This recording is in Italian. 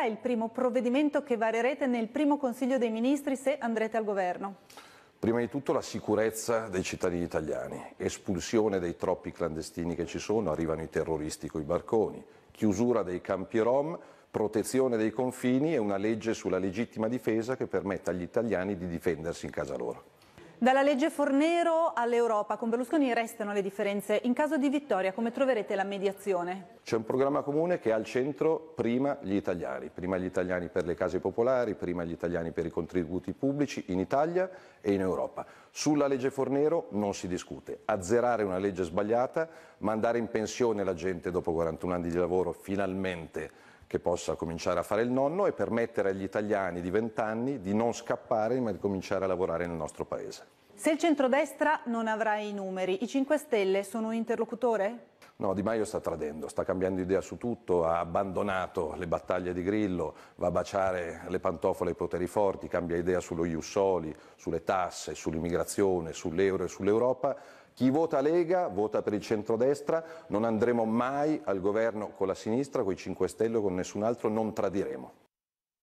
Qual è il primo provvedimento che varerete nel primo Consiglio dei Ministri se andrete al governo? Prima di tutto la sicurezza dei cittadini italiani, espulsione dei troppi clandestini che ci sono, arrivano i terroristi con i barconi, chiusura dei campi rom, protezione dei confini e una legge sulla legittima difesa che permetta agli italiani di difendersi in casa loro. Dalla legge Fornero all'Europa, con Berlusconi restano le differenze. In caso di vittoria, come troverete la mediazione? C'è un programma comune che ha al centro prima gli italiani, prima gli italiani per le case popolari, prima gli italiani per i contributi pubblici in Italia e in Europa. Sulla legge Fornero non si discute. Azzerare una legge sbagliata, mandare in pensione la gente dopo 41 anni di lavoro, finalmente che possa cominciare a fare il nonno e permettere agli italiani di 20 anni di non scappare ma di cominciare a lavorare nel nostro paese. Se il centrodestra non avrà i numeri, i 5 Stelle sono un interlocutore? No, Di Maio sta tradendo, sta cambiando idea su tutto, ha abbandonato le battaglie di Grillo, va a baciare le pantofole ai poteri forti, cambia idea sullo Iussoli, sulle tasse, sull'immigrazione, sull'euro e sull'Europa chi vota Lega vota per il centrodestra, non andremo mai al governo con la sinistra, con i 5 Stelle o con nessun altro, non tradiremo.